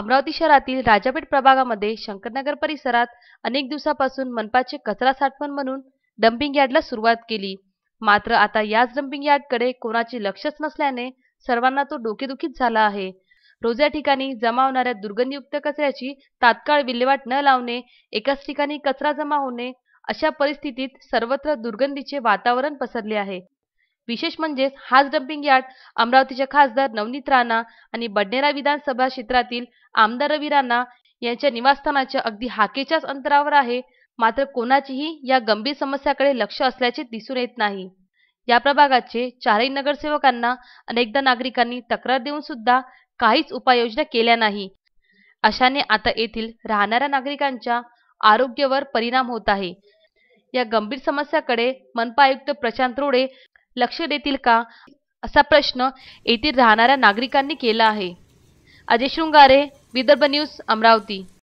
अमरावती शहरातील राजापेठ प्रभागामध्ये शंकरनगर परिसरात अनेक दिवसापासून मनपाचे कचरा साठवण म्हणून डम्पिंग यार्डला सुरुवात केली मात्र आता याच डम्पिंग यार्डकडे कोणाचे लक्षच नसल्याने सर्वांना तो डोकेदुखीत झाला आहे रोज या ठिकाणी जमा होणाऱ्या दुर्गंधयुक्त कचऱ्याची तात्काळ विल्हेवाट न लावणे एकाच ठिकाणी कचरा जमा होणे अशा परिस्थितीत सर्वत्र दुर्गंधीचे वातावरण पसरले आहे विशेष म्हणजे हाच डम्पिंग यार्ड अमरावतीचे खासदार नवनीत राणा आणि बडनेरा विधानसभा क्षेत्रातील आमदार रवी राणा यांच्या निवासस्थानाच्या अगदी हाकेच्याच अंतरावर आहे मात्र कोणाचीही या गंभीर समस्याकडे लक्ष असल्याचे दिसून येत नाही या प्रभागाचे चारही नगरसेवकांना अनेकदा नागरिकांनी तक्रार देऊन सुद्धा काहीच उपाययोजना केल्या नाही अशाने आता येथील राहणाऱ्या नागरिकांच्या आरोग्यावर परिणाम होत आहे या गंभीर समस्याकडे मनपा आयुक्त प्रशांत रोडे लक्ष देतील का असा प्रश्न येथील राहणाऱ्या नागरिकांनी केला आहे अजय शृंगारे विदर्भ न्यूज अमरावती